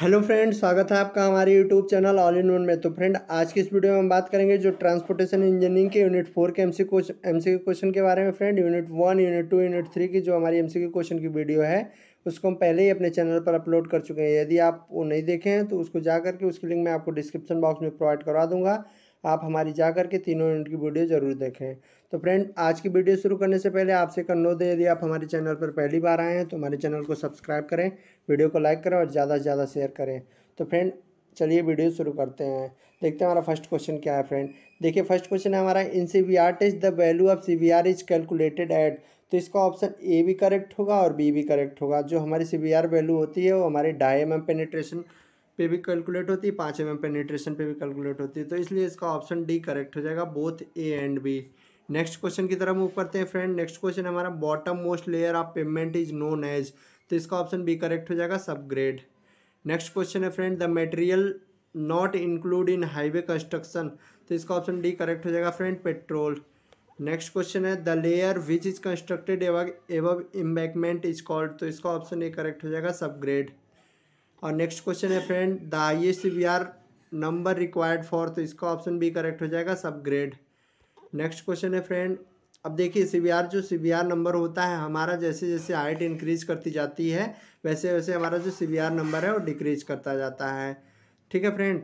hello friend स्वागत है आपका हमारे YouTube channel all in one में तो फ्रेंड आज की इस वीडियो में हम बात करेंगे जो ट्रांसपोर्टेशन इंजीनियरिंग के यूनिट फोर के एमसी के क्वेश्चन के बारे में friend unit one unit two unit three की जो हमारी के क्वेश्चन की वीडियो है उसको हम पहले ही अपने चैनल पर अपलोड कर चुके हैं यदि आप वो नहीं देखे हैं तो उसको जा करके उसकी लिंक मैं आपको डिस्क्रिप्शन बॉक्स में प्रोवाइड करवा दूँगा आप हमारी जाकर के तीनों यूनिट की वीडियो ज़रूर देखें तो फ्रेंड आज की वीडियो शुरू करने से पहले आपसे अनुरोध है यदि आप हमारे चैनल पर पहली बार आए हैं तो हमारे चैनल को सब्सक्राइब करें वीडियो को लाइक करें और ज़्यादा से ज़्यादा शेयर करें तो फ्रेंड चलिए वीडियो शुरू करते हैं देखते हैं हमारा फर्स्ट क्वेश्चन क्या है फ्रेंड देखिए फर्स्ट क्वेश्चन है हमारा in C we R test the value of C we R is calculated at तो इसका ऑप्शन ए भी करेक्ट होगा और बी भी करेक्ट होगा जो हमारी सी वी आर वैल्यू होती है वो हमारे डाई एम एम पेनिट्रेशन पे भी कैलकुलेट होती है पाँच एम पेनिट्रेशन पे भी कैलकुलेट होती है तो इसलिए इसका ऑप्शन डी करेक्ट हो जाएगा both A and B next question की तरफ मूव करते हैं फ्रेंड नेक्स्ट क्वेश्चन हमारा bottom most layer of pavement is known as तो इसका ऑप्शन बी करेक्ट हो जाएगा सब ग्रेड नेक्स्ट क्वेश्चन है friend the material not include in highway construction तो इसका ऑप्शन डी करेक्ट हो जाएगा फ्रेंड पेट्रोल नेक्स्ट क्वेश्चन है the layer which is constructed एवं एवं इम्बैकमेंट इज कॉल्ड तो इसका ऑप्शन ए करेक्ट हो जाएगा सब ग्रेड और नेक्स्ट क्वेश्चन है friend the highest V R number required for तो इसका ऑप्शन बी करेक्ट हो जाएगा सब ग्रेड नेक्स्ट क्वेश्चन है फ्रेंड अब देखिए सी जो सी नंबर होता है हमारा जैसे जैसे हाइट इंक्रीज करती जाती है वैसे वैसे हमारा जो सी नंबर है वो डिक्रीज करता जाता है ठीक है फ्रेंड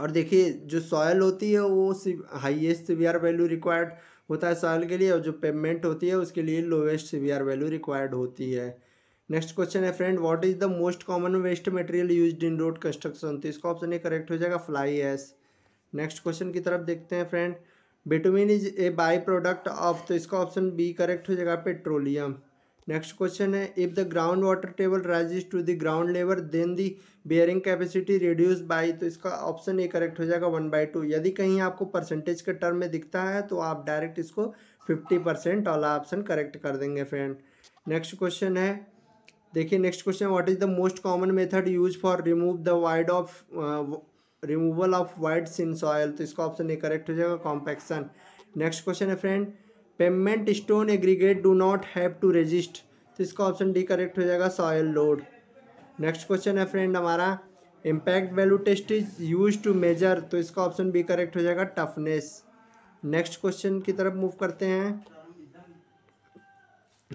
और देखिए जो सॉयल होती है वो C highest C value required होता है सॉयल के लिए और जो पेमेंट होती है उसके लिए लोवेस्ट सी वैल्यू रिक्वायर्ड होती है नेक्स्ट क्वेश्चन है friend what is the most common waste material used in road construction तो इसका ऑप्शन ए करेक्ट हो जाएगा फ्लाई एस नेक्स्ट क्वेश्चन की तरफ देखते हैं friend bitumen is a by product of तो इसका ऑप्शन बी करेक्ट हो जाएगा पेट्रोलियम नेक्स्ट क्वेश्चन है if the ground water table rises to the ground level then the bearing capacity reduce by तो इसका ऑप्शन ए करेक्ट हो जाएगा one by two यदि कहीं आपको परसेंटेज के टर्म में दिखता है तो आप डायरेक्ट इसको फिफ्टी परसेंट वाला ऑप्शन करेक्ट कर देंगे फ्रेंड नेक्स्ट क्वेश्चन है देखिए next question what is the most common method use for remove the void of removal of voids in soil तो इसका ऑप्शन ए करेक्ट हो जाएगा कॉम्पैक्शन नेक्स्ट क्वेश्चन है friend pavement stone aggregate do not have to resist तो इसका option D correct हो जाएगा soil load next question है फ्रेंड हमारा impact value test is use to measure तो इसका ऑप्शन बी करेक्ट हो जाएगा टफनेस नेक्स्ट क्वेश्चन की तरफ मूव करते हैं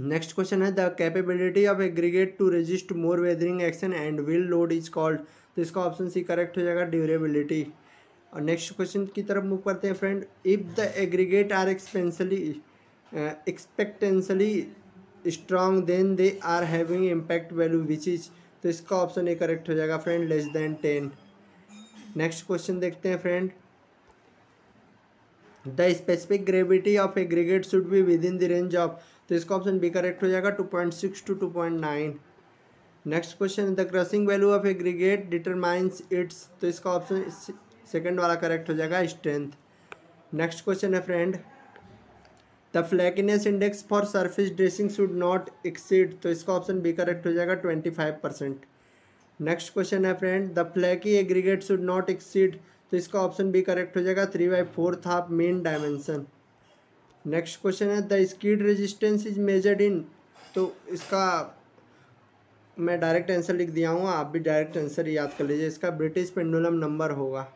नेक्स्ट क्वेश्चन है the capability of aggregate to resist more weathering action and wheel load is called तो इसका ऑप्शन सी करेक्ट हो जाएगा ड्यूरेबिलिटी और नेक्स्ट क्वेश्चन की तरफ मूव करते हैं friend if the aggregate are expensively expectantly strong then they are having impact value which is तो इसका ऑप्शन ए करेक्ट हो जाएगा friend less then ten next question देखते हैं friend the specific gravity of a should be within the range of तो इसका option B correct हो जाएगा two point six to two point nine next question the crushing value of aggregate determines it's तो इसका option second वाला correct हो जाएगा strength next question है friend the flakiness index for surface dressing should not exceed तो इसका option B correct हो जाएगा twenty five percent next question है friend the flaky aggregate should not exceed तो इसका ऑप्शन बी करेक्ट हो जाएगा three by fourth half mean dimension next question है the skid resistance is measured in तो इसका मैं डायरेक्ट आंसर लिख दिया हूँ आप भी डायरेक्ट आंसर याद कर लीजिए इसका ब्रिटिश पेंडुलम नंबर होगा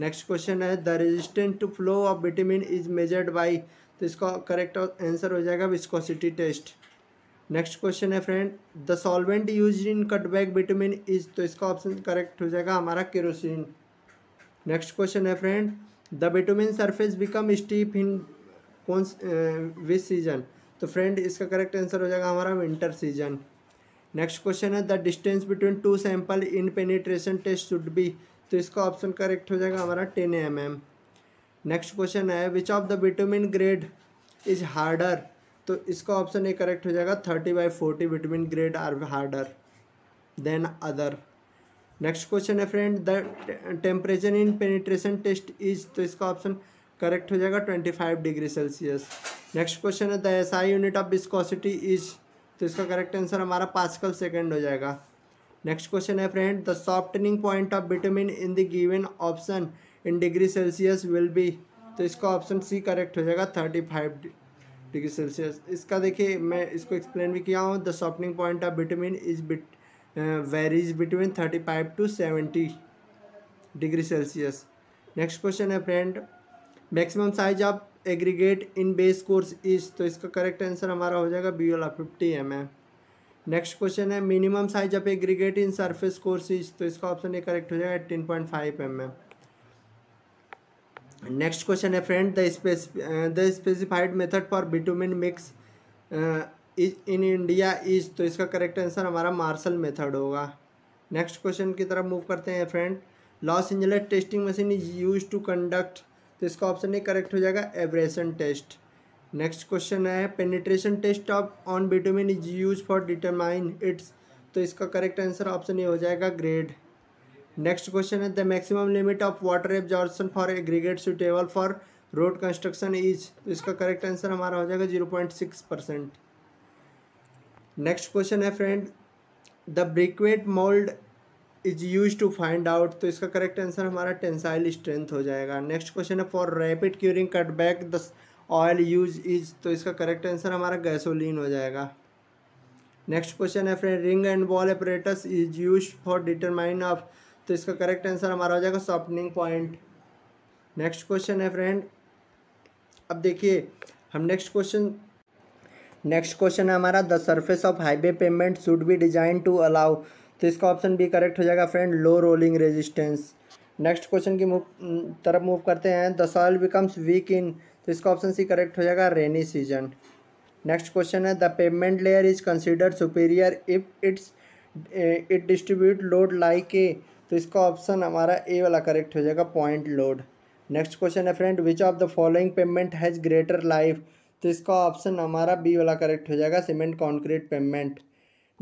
नेक्स्ट क्वेश्चन है the resistance to flow of bitumen is measured by तो इसका करेक्ट आंसर हो जाएगा विस्कोसिटी टेस्ट नेक्स्ट क्वेश्चन है friend the solvent use in cutback bitumen is तो इसका ऑप्शन करेक्ट हो जाएगा हमारा केरोसिन नेक्स्ट क्वेश्चन है friend the bitumen surface become steep in कौन विस सीजन तो फ्रेंड इसका करेक्ट आंसर हो जाएगा हमारा विंटर सीजन नेक्स्ट क्वेश्चन है the distance between two sample in penetration test should be तो इसका ऑप्शन करेक्ट हो जाएगा हमारा ten M M next question है which of the bitumen grade is harder तो इसका ऑप्शन ए करेक्ट हो जाएगा thirty by forty bitumen grade are harder than other next question है friend the temperature in penetration test is तो इसका option correct हो जाएगा twenty five degree Celsius next question है the S I unit of viscosity is तो इसका correct answer हमारा pascal second हो जाएगा नेक्स्ट क्वेश्चन है friend the softening point of bitumen in the given option in degree Celsius will be तो इसका option C correct हो जाएगा थर्टी फाइव डिग्री सेल्सियस इसका देखिए मैं इसको एक्सप्लेन भी किया हूँ the softening point of bitumen is bit varies between thirty five to seventy degree Celsius next question है friend maximum size of aggregate in base course is तो इसका करेक्ट आंसर हमारा हो जाएगा बी वाला fifty M M next question है minimum size of aggregate in surface is तो इसका ऑप्शन ये करेक्ट हो जाएगा eighteen point five M M next question है friend the the specified method for bitumen mix is in India is तो इसका correct answer हमारा मार्शल मेथड होगा नेक्स्ट क्वेश्चन की तरफ मूव करते हैं friend Los Angeles testing machine is use to conduct तो इसका ऑप्शन नहीं करेक्ट हो जाएगा एब्रेशन टेस्ट नेक्स्ट क्वेश्चन है penetration test of on bitumen is use for determine its तो इसका करेक्ट आंसर ऑप्शन ए हो जाएगा ग्रेड नेक्स्ट क्वेश्चन है the maximum limit of water absorption for aggregate suitable for road construction is तो इसका correct answer हमारा हो जाएगा zero point six percent next question है friend the briquette mould is use to find out तो इसका correct answer हमारा tensile strength हो जाएगा नेक्स्ट क्वेश्चन है for rapid curing cut back the oil use is तो इसका करेक्ट आंसर हमारा गैसोलीन हो जाएगा नेक्स्ट क्वेश्चन है friend ring and ball apparatus is use for determine of तो इसका करेक्ट आंसर हमारा हो जाएगा सॉफ्टनिंग पॉइंट नेक्स्ट क्वेश्चन है फ्रेंड अब देखिए हम नेक्स्ट क्वेश्चन नेक्स्ट क्वेश्चन है हमारा the surface of highway pavement should be design to allow तो इसका ऑप्शन बी करेक्ट हो जाएगा friend low rolling resistance next question की मूव mm, तरफ मूव करते हैं the soil becomes weak in तो इसका ऑप्शन सी करेक्ट हो जाएगा रेनी सीजन नेक्स्ट क्वेश्चन है the pavement layer is considered superior if it's it distribute load like a तो इसका ऑप्शन हमारा ए वाला करेक्ट हो जाएगा पॉइंट लोड नेक्स्ट क्वेश्चन है friend which of the following pavement has greater life तो इसका ऑप्शन हमारा बी वाला करेक्ट हो जाएगा cement concrete pavement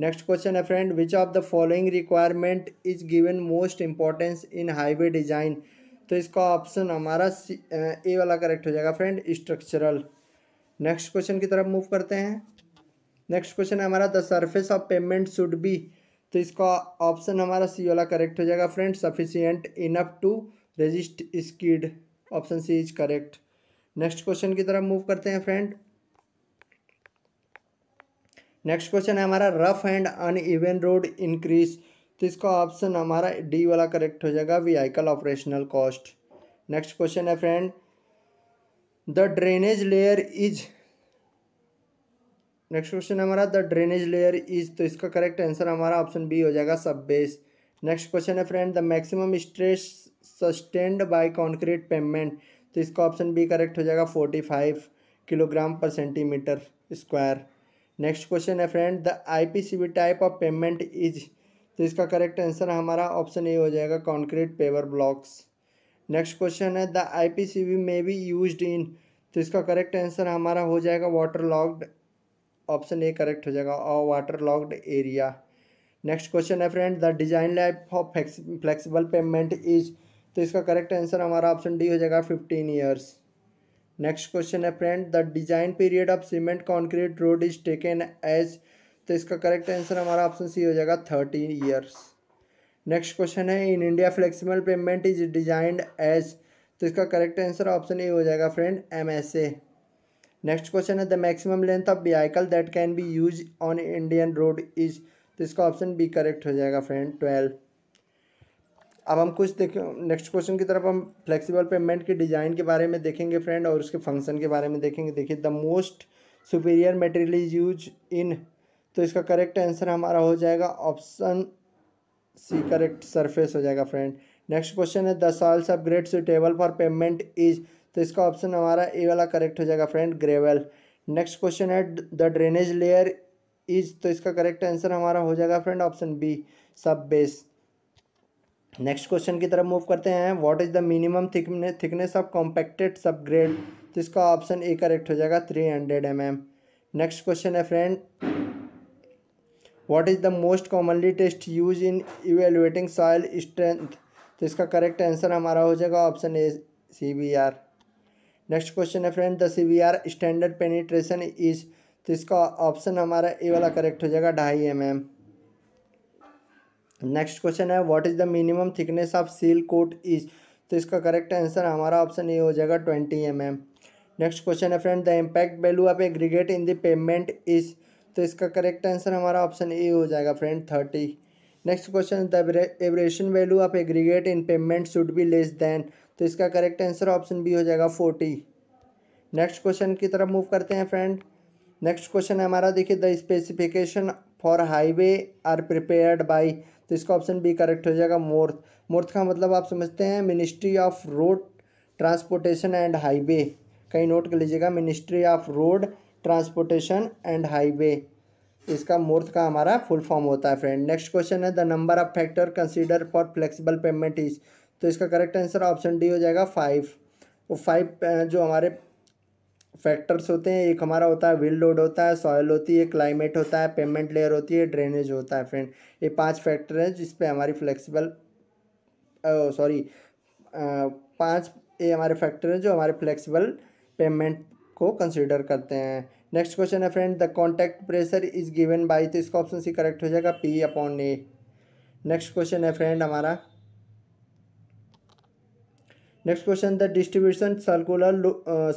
next question है friend which of the following requirement is given most importance in highway design तो इसका ऑप्शन हमारा ए वाला करेक्ट हो जाएगा फ्रेंड स्ट्रक्चरल नेक्स्ट क्वेश्चन की तरफ मूव करते हैं नेक्स्ट क्वेश्चन है हमारा the surface of pavement should be तो इसका ऑप्शन हमारा सी वाला करेक्ट हो जाएगा friend sufficient enough to resist skid option C is correct next question की तरफ मूव करते हैं फ्रेंड नेक्स्ट क्वेश्चन है हमारा rough and uneven road increase तो इसका ऑप्शन हमारा डी वाला करेक्ट हो जाएगा vehicle operational cost next question है friend the drainage layer is next question हमारा द ड्रेनेज लेयर इज तो इसका करेक्ट आंसर हमारा ऑप्शन बी हो जाएगा सब बेस नेक्स्ट क्वेश्चन है friend the maximum stress sustained by concrete pavement तो इसका ऑप्शन बी करेक्ट हो जाएगा फोर्टी फाइव किलोग्राम पर सेंटीमीटर स्क्वायर नेक्स्ट क्वेश्चन है friend the IPCB type of pavement is तो इसका करेक्ट आंसर हमारा ऑप्शन ए हो जाएगा concrete paver blocks next question है the IPCB may be used in तो इसका करेक्ट आंसर हमारा हो जाएगा water logged option A correct हो जाएगा और water logged area next question है friend the design life of flexible pavement is तो इसका करेक्ट आंसर हमारा ऑप्शन डी हो जाएगा फिफ्टीन ईयर्स नेक्स्ट क्वेश्चन है friend the design period of cement concrete road is taken as तो इसका correct answer हमारा ऑप्शन सी हो जाएगा थर्टी ईयर्स नेक्स्ट क्वेश्चन है in India flexible pavement is designed as तो इसका करेक्ट आंसर ऑप्शन ए हो जाएगा friend M S A next question है the maximum length of vehicle that can be use on Indian road is तो इसका option B correct हो जाएगा friend twelve अब हम कुछ देखें नेक्स्ट क्वेश्चन की तरफ हम फ्लेक्सिबल पेमेंट के डिज़ाइन के बारे में देखेंगे फ्रेंड और उसके फंक्शन के बारे में देखेंगे देखिए the most superior material is use in तो इसका करेक्ट आंसर हमारा हो जाएगा ऑप्शन सी करेक्ट सरफेस हो जाएगा फ्रेंड नेक्स्ट क्वेश्चन है the soils of great suitable for pavement is तो इसका ऑप्शन हमारा ए वाला करेक्ट हो जाएगा फ्रेंड ग्रेवल नेक्स्ट क्वेश्चन है द ड्रेनेज लेयर इज तो इसका करेक्ट आंसर हमारा हो जाएगा friend option B sub base next question की तरफ मूव करते हैं what is the minimum thickness of compacted sub grade तो इसका ऑप्शन ए करेक्ट हो जाएगा three hundred M M next question है friend what is the most commonly test use in evaluating soil strength तो इसका correct answer हमारा हो जाएगा option A C B R next question है friend the C B R standard penetration is तो इसका option हमारा ए वाला करेक्ट हो जाएगा ढाई एम एम नेक्स्ट क्वेश्चन है what is the minimum thickness of seal coat is तो इसका करेक्ट आंसर हमारा ऑप्शन ए हो जाएगा twenty M M next question है friend the impact value of aggregate in the pavement is तो इसका correct answer हमारा ऑप्शन ए हो जाएगा friend thirty next question the abrasion value of aggregate in pavement should be less than तो इसका correct answer option B हो जाएगा forty next question की तरफ मूव करते हैं फ्रेंड नेक्स्ट क्वेश्चन है हमारा देखिए the specification for highway are prepared by तो इसका ऑप्शन बी करेक्ट हो जाएगा मोर्थ मोर्थ का मतलब आप समझते हैं ministry of road transportation and highway कहीं नोट कर लीजिएगा ministry of road transportation and highway इसका मोर्थ का हमारा फुल फॉर्म होता है फ्रेंड नेक्स्ट क्वेश्चन है the number of factor consider for flexible pavement is तो इसका करेक्ट आंसर ऑप्शन डी हो जाएगा फाइव वो फाइव जो हमारे फैक्टर्स होते हैं एक हमारा होता है विल लोड होता है सॉयल होती है क्लाइमेट होता है पेमेंट लेयर होती है ड्रेनेज होता है फ्रेंड ये पांच फैक्टर हैं जिस पे हमारी फ्लेक्सिबल सॉरी पांच ये हमारे फैक्टर हैं जो हमारे फ्लेक्सिबल पेमेंट को कंसिडर करते हैं नेक्स्ट क्वेश्चन है friend the contact pressure is given by तो इसका ऑप्शन सी करेक्ट हो जाएगा P upon a next question है फ्रेंड हमारा next question the distribution circular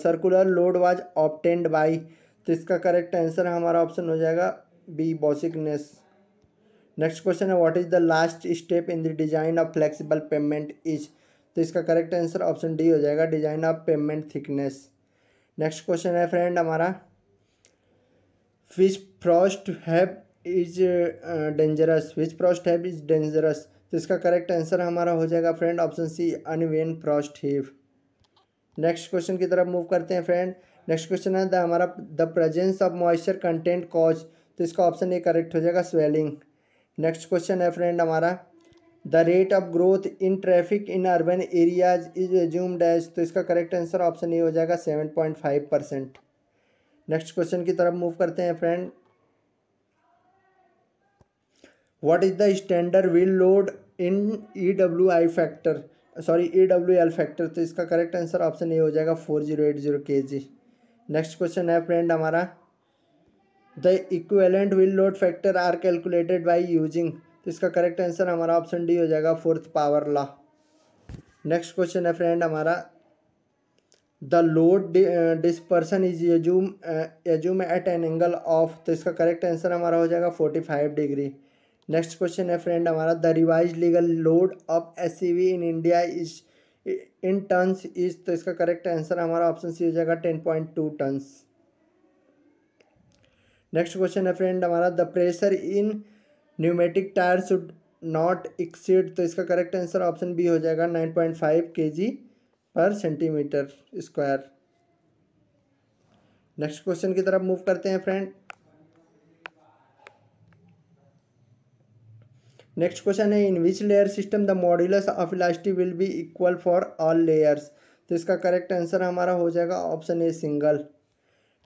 circular load was obtained by तो इसका करेक्ट आंसर हमारा ऑप्शन हो जाएगा बी बॉसिकनेस नेक्स्ट क्वेश्चन है what is the last step in the design of flexible pavement is तो इसका करेक्ट आंसर ऑप्शन डी हो जाएगा design of pavement thickness next question है फ्रेंड हमारा fish frost heave is dangerous fish frost heave is dangerous तो इसका correct answer हमारा हो जाएगा friend option C uneven frost heave next question की तरफ मूव करते हैं फ्रेंड नेक्स्ट क्वेश्चन है द हमारा the presence of moisture content cause तो इसका ऑप्शन ए करेक्ट हो जाएगा स्वेलिंग नेक्स्ट क्वेश्चन है फ्रेंड हमारा the rate of growth in traffic in urban areas is assumed as तो इसका करेक्ट आंसर ऑप्शन ए हो जाएगा seven point five percent next question की तरफ मूव करते हैं friend what is the standard wheel load in E W I factor sorry E W L factor तो इसका करेक्ट आंसर ऑप्शन ए हो जाएगा four zero eight zero K G next question है friend हमारा the equivalent wheel load factor are calculated by using तो इसका correct answer हमारा option D हो जाएगा fourth power law next question है फ्रेंड हमारा the load dispersion is assume assume at an angle of तो इसका करेक्ट आंसर हमारा हो जाएगा forty five degree next question है फ्रेंड हमारा the revise legal load of S in India is in turns is तो इसका करेक्ट आंसर हमारा ऑप्शन सी हो जाएगा ten point two turns next question है फ्रेंड हमारा the pressure in pneumatic tyre should not exceed तो इसका correct answer option B हो जाएगा नाइन पॉइंट फाइव के जी पर सेंटीमीटर स्क्वायर नेक्स्ट क्वेश्चन की तरफ मूव करते हैं फ्रेंड नेक्स्ट क्वेश्चन है in which layer system the modulus of elastic will be equal for all layers तो इसका करेक्ट आंसर हमारा हो जाएगा option A single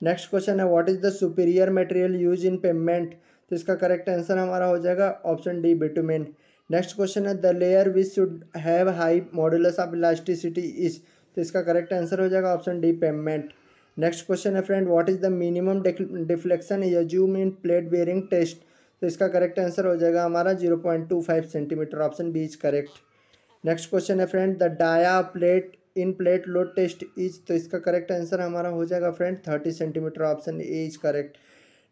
next question है what is the superior material use in pavement तो इसका correct answer हमारा हो जाएगा option D bitumen next question है the layer which should have high modulus of elasticity is तो इसका करेक्ट आंसर हो जाएगा option D payment next question है friend what is the minimum deflection assume in plate bearing test तो इसका correct answer हो जाएगा हमारा zero point two five centimetre option B is correct next question है friend the dia plate in plate load test is तो इसका correct answer हमारा हो जाएगा friend thirty centimetre option A is correct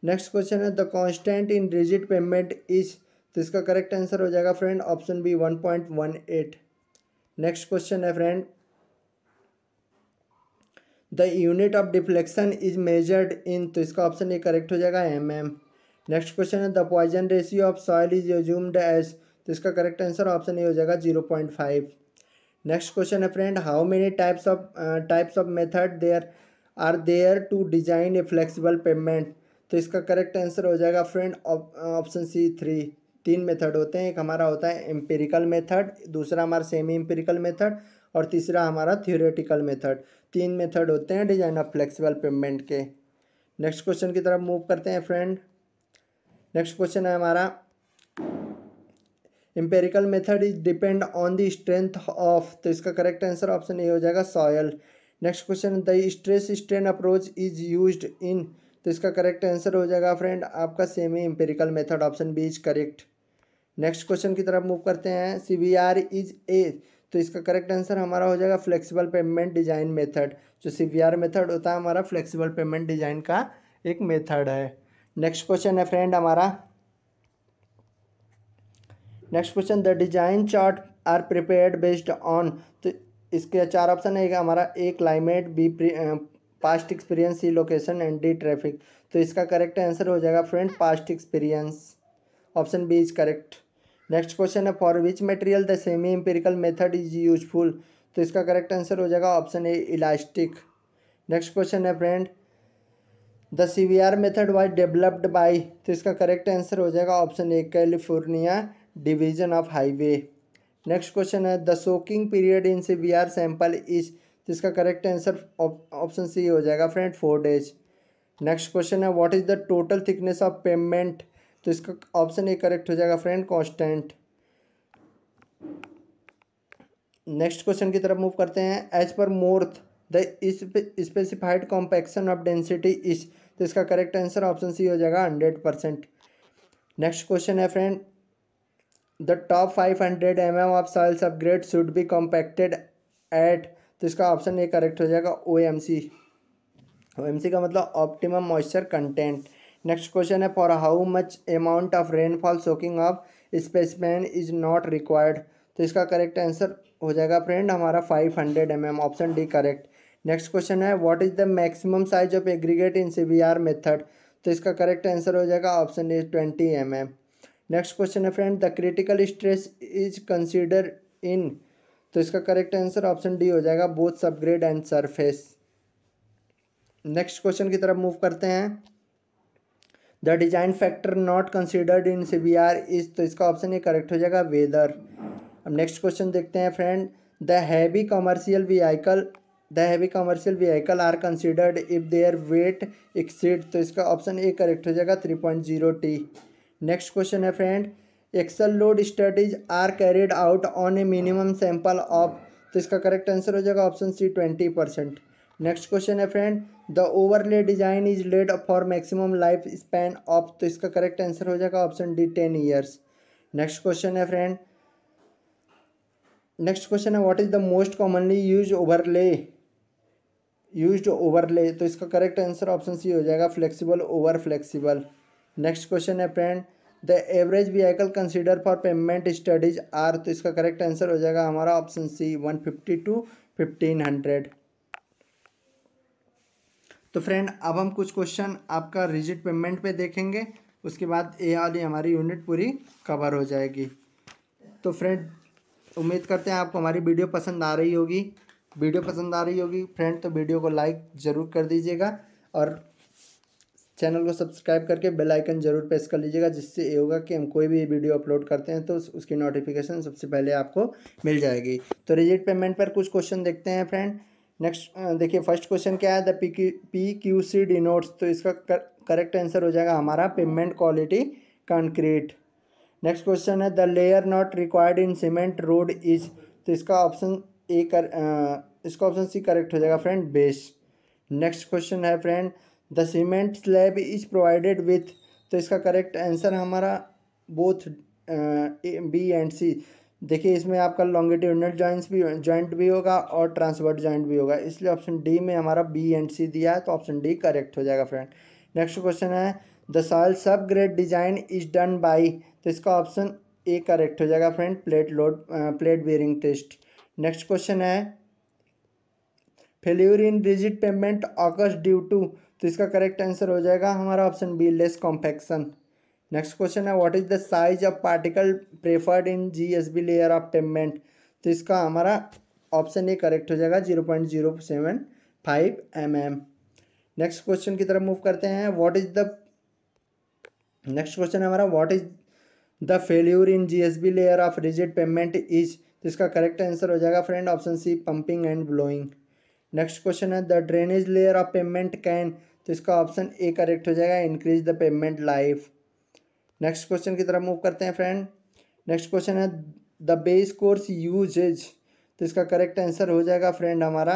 next question है the constant in rigid pavement is तो इसका correct answer हो जाएगा friend option B one point one eight next question है friend the unit of deflection is measured in तो इसका option A correct हो जाएगा एम एम नेक्स्ट क्वेश्चन है the Poisson ratio of soil is assumed as तो इसका correct answer option A हो जाएगा zero point five next question है friend how many types of types of method there are there to design a flexible payment तो इसका correct answer हो जाएगा friend option C three तीन method होते हैं एक हमारा होता है एम्पेरिकल मेथड दूसरा हमारा सेमी एम्पेरिकल मेथड और तीसरा हमारा थियोरेटिकल मेथड तीन मेथड होते हैं डिजाइन ऑफ फ्लेक्सिबल पेमेंट के नेक्स्ट क्वेश्चन की तरफ मूव करते हैं फ्रेंड नेक्स्ट क्वेश्चन है हमारा empirical method is depend on the strength of तो इसका करेक्ट आंसर ऑप्शन ए हो जाएगा soil next question the stress strain approach is use in तो इसका करेक्ट आंसर हो जाएगा फ्रेंड आपका semi empirical method option B is correct next question की तरफ मूव करते हैं C B R is a तो इसका करेक्ट आंसर हमारा हो जाएगा फ्लेक्सिबल पेमेंट डिजाइन मेथड जो सी बी आर मेथड होता है हमारा फ्लेक्सिबल पेमेंट डिजाइन का एक मेथड है नेक्स्ट क्वेश्चन है फ्रेंड हमारा next question the design chart are prepared based on तो इसके चार ऑप्शन है हमारा A climate B past experience C location and D traffic तो इसका करेक्ट आंसर हो जाएगा friend past experience option B is correct next question है for which material the semi empirical method is useful तो इसका correct answer हो जाएगा option A elastic next question है friend the C we R method was developed by तो इसका correct answer हो जाएगा option A California division of highway next question है the soaking period in C we R sample is तो इसका correct answer option C हो जाएगा friend four days next question है what is the total thickness of pavement तो इसका option A correct हो जाएगा फ्रेंड कॉन्स्टेंट नेक्स्ट क्वेश्चन की तरफ मूव करते हैं as per MoRTH the specified compaction of density is तो इसका करेक्ट आंसर ऑप्शन सी हो जाएगा हंड्रेड परसेंट नेक्स्ट क्वेश्चन है friend the top five hundred M M of soils upgrade should be compacted at तो इसका option A correct हो जाएगा O M C O M C का मतलब optimum moisture content next question है for how much amount of rainfall soaking of specimen is not required तो इसका correct answer हो जाएगा फ्रेंड हमारा five hundred M M option D correct next question है what is the maximum size of aggregate in C method तो इसका correct answer हो जाएगा option A twenty M M next question है friend the critical stress is consider in तो इसका correct answer option D हो जाएगा both subgrade and surface next question की तरफ मूव करते हैं the design factor not considered in C B R is तो इसका ऑप्शन ए करेक्ट हो जाएगा वेदर अब नेक्स्ट क्वेश्चन देखते हैं friend the heavy commercial vehicle the heavy commercial vehicle are considered if their weight exceed तो इसका option A correct हो जाएगा three point zero T next question है friend axle load studies are carried out on a minimum sample of तो इसका correct answer हो जाएगा option C twenty percent next question है friend the overlay design is laid for maximum life span of तो इसका correct answer हो जाएगा option D ten years next question है फ्रेंड नेक्स्ट क्वेश्चन है what is the most commonly use overlay use overlay तो इसका correct answer option C हो जाएगा flexible over flexible next question है friend the average vehicle consider for pavement studies are तो इसका correct answer हो जाएगा हमारा option C one fifty to fifteen hundred तो फ्रेंड अब हम कुछ क्वेश्चन आपका रिजिट पेमेंट पे देखेंगे उसके बाद ए वाली हमारी यूनिट पूरी कवर हो जाएगी तो फ्रेंड उम्मीद करते हैं आपको हमारी वीडियो पसंद आ रही होगी वीडियो पसंद आ रही होगी फ्रेंड तो वीडियो को लाइक ज़रूर कर दीजिएगा और चैनल को सब्सक्राइब करके बेल आइकन जरूर प्रेस कर लीजिएगा जिससे ये होगा कि हम कोई भी वीडियो अपलोड करते हैं तो उसकी नोटिफिकेशन सबसे पहले आपको मिल जाएगी तो रिजिट पेमेंट पर कुछ क्वेश्चन देखते हैं फ्रेंड नेक्स्ट देखिए फर्स्ट क्वेश्चन क्या है the P Q P Q C denotes तो इसका करेक्ट आंसर हो जाएगा हमारा pavement quality concrete next question है the layer not required in cement road is तो इसका ऑप्शन ए कर इसका ऑप्शन सी करेक्ट हो जाएगा फ्रेंड बेस नेक्स्ट क्वेश्चन है friend the cement slab is provided with तो इसका करेक्ट आंसर हमारा बोथ बी एंड सी देखिए इसमें आपका लॉन्गिट्यूडनल जॉइंट्स भी जॉइंट भी होगा और ट्रांसवर्ट जॉइंट भी होगा इसलिए ऑप्शन डी में हमारा बी एंड सी दिया है तो ऑप्शन डी करेक्ट हो जाएगा फ्रेंड नेक्स्ट क्वेश्चन है the soil subgrade design is done by तो इसका ऑप्शन ए करेक्ट हो जाएगा friend plate load plate bearing test next question है failure in rigid pavement occurs due to तो इसका करेक्ट आंसर हो जाएगा हमारा option B less compaction next question है what is the size of particle preferred in G S B layer of pavement तो इसका हमारा ऑप्शन ए करेक्ट हो जाएगा zero point zero seven five M M next question की तरफ move करते हैं what is the next question हमारा what is the failure in GSB layer of rigid pavement is तो इसका करेक्ट आंसर हो जाएगा friend option C pumping and blowing next question है the drainage layer of pavement can तो इसका option A correct हो जाएगा increase the pavement life next question की तरफ मूव करते हैं फ्रेंड नेक्स्ट क्वेश्चन है द बेस कोर्स यूजेज तो इसका करेक्ट आंसर हो जाएगा फ्रेंड हमारा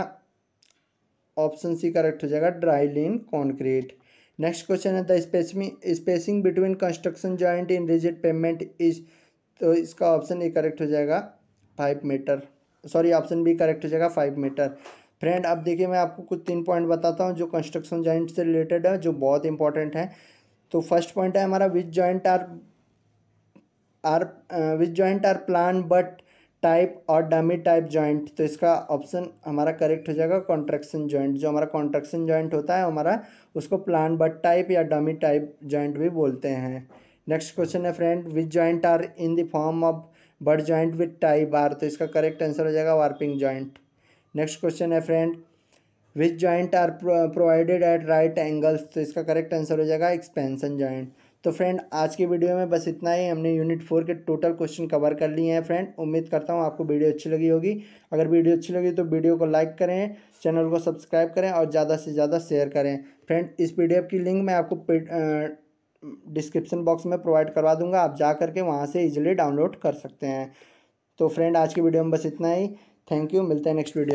ऑप्शन सी करेक्ट हो जाएगा dry lean concrete next question है the spacing between construction joint in rigid pavement is तो इसका ऑप्शन ए करेक्ट हो जाएगा five metre sorry option B correct हो जाएगा फाइव मीटर फ्रेंड अब देखिए मैं आपको कुछ तीन पॉइंट बताता हूँ जो कंस्ट्रक्शन जॉइंट से रिलेटेड है जो बहुत इंपॉर्टेंट है तो फर्स्ट पॉइंट है हमारा which joint are are which joint are plane butt type और डमी टाइप जॉइंट तो इसका ऑप्शन हमारा करेक्ट हो जाएगा कॉन्ट्रेक्शन जॉइंट जो हमारा कॉन्ट्रेक्शन जॉइंट होता है हमारा उसको प्लान बट टाइप या डमी टाइप जॉइंट भी बोलते हैं नेक्स्ट क्वेश्चन है friend which joint are in the form of butt joint with type are तो इसका करेक्ट आंसर हो जाएगा वार्पिंग जॉइंट नेक्स्ट क्वेश्चन है friend which joint are provided at right angles तो इसका करेक्ट आंसर हो जाएगा एक्सपेंसन जॉइंट तो फ्रेंड आज की वीडियो में बस इतना ही हमने यूनिट फोर के टोटल क्वेश्चन कवर कर लिए हैं फ्रेंड उम्मीद करता हूँ आपको वीडियो अच्छी लगी होगी अगर वीडियो अच्छी लगी तो वीडियो को लाइक करें चैनल को सब्सक्राइब करें और ज़्यादा से ज़्यादा शेयर करें फ्रेंड इस पी की लिंक मैं आपको डिस्क्रिप्शन बॉक्स में प्रोवाइड करवा दूंगा आप जा करके वहाँ से इजीली डाउनलोड कर सकते हैं तो फ्रेंड आज की वीडियो में बस इतना ही थैंक यू मिलते हैं नेक्स्ट वीडियो